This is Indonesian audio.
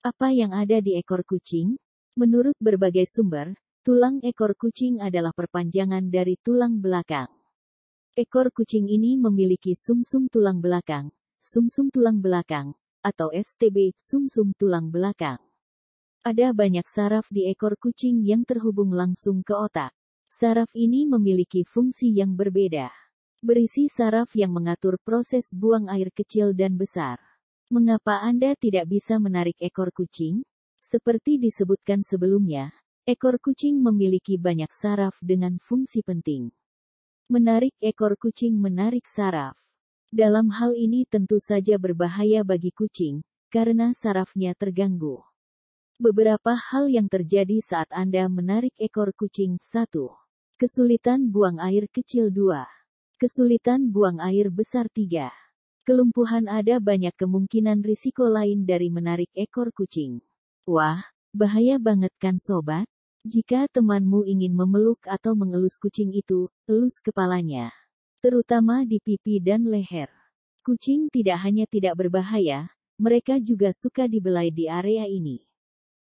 Apa yang ada di ekor kucing? Menurut berbagai sumber, tulang ekor kucing adalah perpanjangan dari tulang belakang. Ekor kucing ini memiliki sumsum -sum tulang belakang, sumsum -sum tulang belakang, atau STB, sumsum -sum tulang belakang. Ada banyak saraf di ekor kucing yang terhubung langsung ke otak. Saraf ini memiliki fungsi yang berbeda. Berisi saraf yang mengatur proses buang air kecil dan besar. Mengapa Anda tidak bisa menarik ekor kucing? Seperti disebutkan sebelumnya, ekor kucing memiliki banyak saraf dengan fungsi penting. Menarik ekor kucing menarik saraf. Dalam hal ini tentu saja berbahaya bagi kucing, karena sarafnya terganggu. Beberapa hal yang terjadi saat Anda menarik ekor kucing 1. Kesulitan buang air kecil 2. Kesulitan buang air besar 3. Kelumpuhan ada banyak kemungkinan risiko lain dari menarik ekor kucing. Wah, bahaya banget kan sobat? Jika temanmu ingin memeluk atau mengelus kucing itu, elus kepalanya. Terutama di pipi dan leher. Kucing tidak hanya tidak berbahaya, mereka juga suka dibelai di area ini.